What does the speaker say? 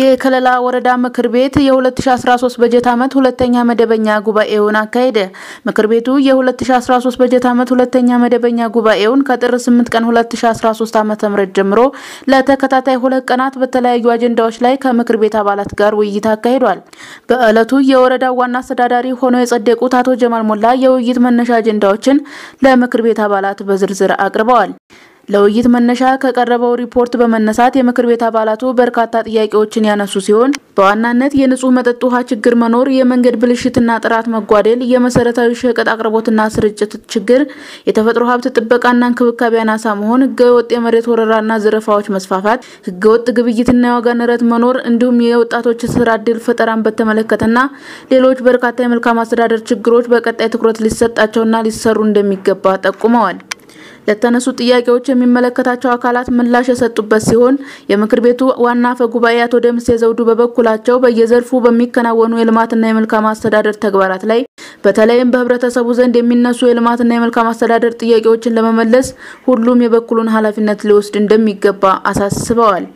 የከለላ ወረዳ ምክር ቤት የ2013 በጀት ዓመት ሁለተኛ መደበኛ ጉባኤውን አካሄደ። ምክር ቤቱ የ2013 በጀት ዓመት ሁለተኛ መደበኛ ጉባኤውን ከጥር 8 ቀን 2013 ዓ.ም ጀምሮ ለተከታታይ ሁለት ቀናት በተለያዩ አጀንዳዎች ላይ ከምክር ቤት አባላት ጋር ውይይት አካሂዷል። በዕለቱ የወረዳው ዋና አስተዳዳሪ ሆነው የጸደቁት አቶ ጀማል ሞላ የውይይት መነሻ አጀንዳዎችን ለምክር ቤት አባላት በዝርዝር አቅርበዋል። ለውይይት መነሻ ከቀረበው ሪፖርት በመነሳት የምክር ቤት አባላቱ በርካታ ጥያቄዎችን ያነሱ ሲሆን በዋናነት የንጹህ መጠጥ ውሃ ችግር መኖር፣ የመንገድ ብልሽትና ጥራት መጓደል፣ የመሰረታዊ ሸቀጥ አቅርቦትና ስርጭት ችግር፣ የተፈጥሮ ሀብት ጥበቃና እንክብካቤ አናሳ መሆን፣ ህገወጥ የመሬት ወረራና ዘረፋዎች መስፋፋት፣ ህገወጥ ግብይትና የዋጋ ንረት መኖር እንዲሁም የወጣቶች ስራ እድል ፈጠራን በተመለከተና ሌሎች በርካታ የመልካም አስተዳደር ችግሮች በቀጣይ ትኩረት ሊሰጣቸውና ሊሰሩ እንደሚገባ ጠቁመዋል። ለተነሱ ጥያቄዎች የሚመለከታቸው አካላት ምላሽ የሰጡበት ሲሆን የምክር ቤቱ ዋና አፈ ጉባኤ አቶ ደምሴ ዘውዱ በበኩላቸው በየዘርፉ በሚከናወኑ የልማትና የመልካም አስተዳደር ተግባራት ላይ በተለይም በህብረተሰቡ ዘንድ የሚነሱ የልማትና የመልካም አስተዳደር ጥያቄዎችን ለመመለስ ሁሉም የበኩሉን ኃላፊነት ሊወስድ እንደሚገባ አሳስበዋል።